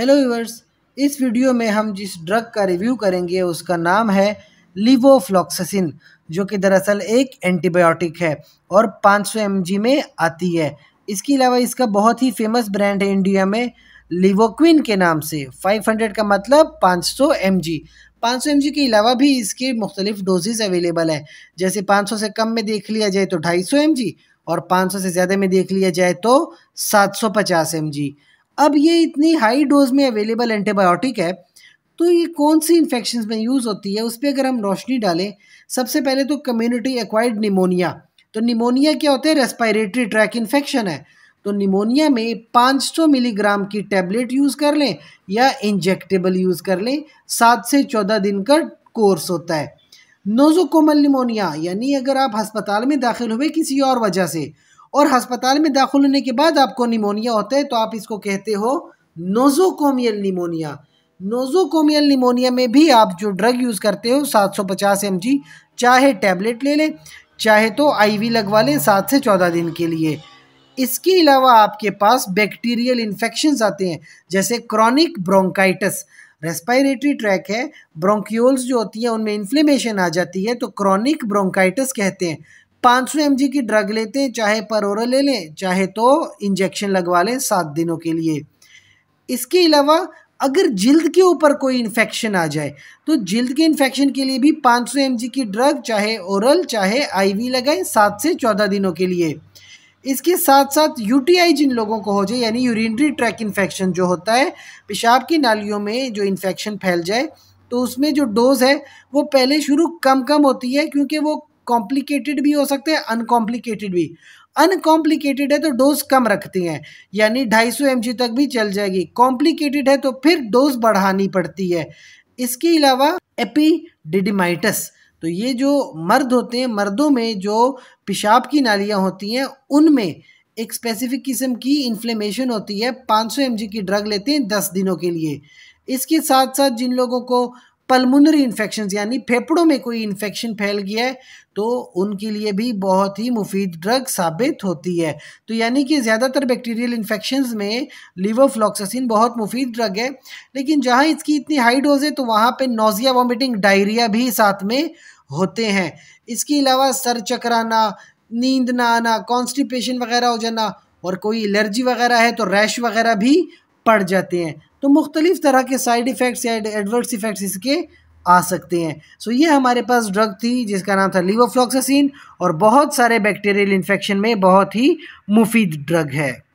hello viewers इस video में हम जिस ड्रग का रिव्यू करेंगे उसका नाम है लिवोफ्लॉक्सिन जो कि दरअसल एक एंटीबायोटिक है और 500 सौ में आती है इसके अलावा इसका बहुत ही फेमस ब्रांड है इंडिया में लिवोक्विन के नाम से 500 का मतलब 500 सौ 500 सौ के अलावा भी इसके मुख्तलिफ डोजेज़ अवेलेबल हैं जैसे 500 से कम में देख लिया जाए तो 250 सौ और 500 से ज़्यादा में देख लिया जाए तो 750 सौ अब ये इतनी हाई डोज में अवेलेबल एंटीबायोटिक है तो ये कौन सी इन्फेक्शन में यूज़ होती है उस पर अगर हम रोशनी डालें सबसे पहले तो कम्युनिटी एक्वायर्ड निमोनिया तो निमोनिया क्या होता है रेस्पायरेटरी ट्रैक इन्फेक्शन है तो निमोनिया में 500 मिलीग्राम की टैबलेट यूज़ कर लें या इंजेक्टेबल यूज़ कर लें सात से चौदह दिन का कोर्स होता है नोजोकोमल निमोनिया यानी अगर आप अस्पताल में दाखिल हुए किसी और वजह से और हस्पताल में दाखिल होने के बाद आपको निमोनिया होता है तो आप इसको कहते हो नोजोकोमियल निमोनिया नोजोकोमियल निमोनिया में भी आप जो ड्रग यूज़ करते हो 750 mg चाहे टैबलेट ले लें चाहे तो आईवी लगवा लें सात से चौदह दिन के लिए इसके अलावा आपके पास बैक्टीरियल इन्फेक्शन आते हैं जैसे क्रॉनिक ब्रोंकाइटस रेस्पायरेटरी ट्रैक है ब्रोंकियोल्स जो होती हैं उनमें इन्फ्लेमेशन आ जाती है तो क्रॉनिक ब्रोंकाइटस कहते हैं 500 एम की ड्रग लेते हैं चाहे पर ओरल ले लें चाहे तो इंजेक्शन लगवा लें सात दिनों के लिए इसके अलावा अगर जिल्द के ऊपर कोई इन्फेक्शन आ जाए तो जिल्द के इन्फेक्शन के लिए भी 500 सौ की ड्रग चाहे ओरल चाहे आईवी लगाएं सात से चौदह दिनों के लिए इसके साथ साथ यूटीआई जिन लोगों को हो जाए यानी यूरिनरी ट्रैक इन्फेक्शन जो होता है पेशाब की नालियों में जो इन्फेक्शन फैल जाए तो उसमें जो डोज़ है वो पहले शुरू कम कम होती है क्योंकि वो कॉम्प्लिकेटेड भी हो सकते हैं अनकॉम्प्लिकेटेड भी अनकॉम्प्लिकेटेड है तो डोज कम रखती हैं यानी ढाई सौ तक भी चल जाएगी कॉम्प्लिकेटेड है तो फिर डोज बढ़ानी पड़ती है इसके अलावा एपीडिडिमाइटस तो ये जो मर्द होते हैं मर्दों में जो पेशाब की नालियाँ होती हैं उनमें एक स्पेसिफिक किस्म की इन्फ्लेमेशन होती है 500 सौ की ड्रग लेते हैं दस दिनों के लिए इसके साथ साथ जिन लोगों को पलमुनरी इन्फेक्शन यानी फेफड़ों में कोई इन्फेक्शन फैल गया है तो उनके लिए भी बहुत ही मुफीद ड्रग साबित होती है तो यानी कि ज़्यादातर बैक्टीरियल इन्फेक्शन में लीवर फ्लॉक्सिन बहुत मुफीद ड्रग है लेकिन जहाँ इसकी इतनी हाई डोज है तो वहाँ पर नोज़िया वॉमिटिंग डायरिया भी साथ में होते हैं इसके अलावा सर चकराना नींद ना आना कॉन्स्टिपेशन वगैरह हो जाना और कोई एलर्जी वगैरह है तो रैश वगैरह भी पड़ जाते हैं तो मुख्तलिफ़ तरह के साइड इफ़ेक्ट्स या एडवर्स इफ़ेक्ट्स इसके आ सकते हैं सो ये हमारे पास ड्रग थी जिसका नाम था लीवोफ्लॉक्सासिन और बहुत सारे बैक्टीरियल इन्फेक्शन में बहुत ही मुफीद ड्रग है